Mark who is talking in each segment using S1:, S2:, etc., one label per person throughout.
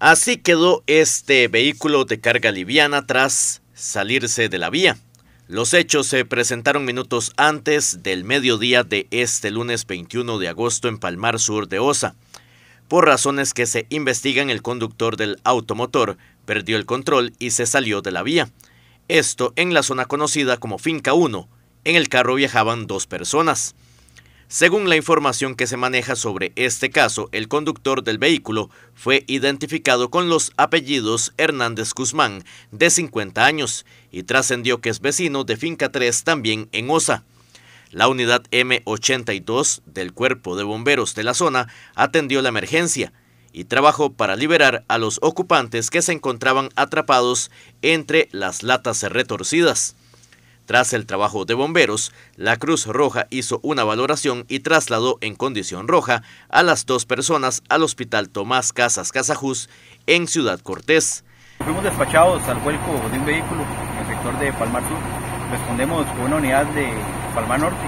S1: Así quedó este vehículo de carga liviana tras salirse de la vía. Los hechos se presentaron minutos antes del mediodía de este lunes 21 de agosto en Palmar Sur de Osa. Por razones que se investigan, el conductor del automotor perdió el control y se salió de la vía. Esto en la zona conocida como Finca 1. En el carro viajaban dos personas. Según la información que se maneja sobre este caso, el conductor del vehículo fue identificado con los apellidos Hernández Guzmán, de 50 años, y trascendió que es vecino de Finca 3 también en Osa. La unidad M82 del Cuerpo de Bomberos de la zona atendió la emergencia y trabajó para liberar a los ocupantes que se encontraban atrapados entre las latas retorcidas. Tras el trabajo de bomberos, la Cruz Roja hizo una valoración y trasladó en condición roja a las dos personas al Hospital Tomás Casas Casajús en Ciudad Cortés. Fuimos despachados al vuelco de un vehículo en
S2: el sector de Palmar Sur. Respondemos con una unidad de Palmar Norte.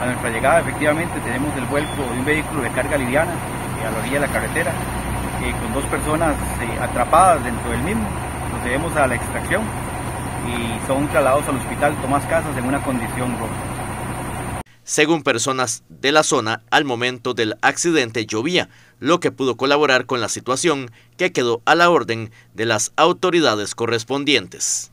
S2: A nuestra llegada efectivamente tenemos el vuelco de un vehículo de carga liviana eh, a la orilla de la carretera, eh, con dos personas eh, atrapadas dentro del mismo. nos Procedemos a la extracción y son trasladados al hospital Tomás Casas en una condición grave.
S1: Según personas de la zona, al momento del accidente llovía, lo que pudo colaborar con la situación que quedó a la orden de las autoridades correspondientes.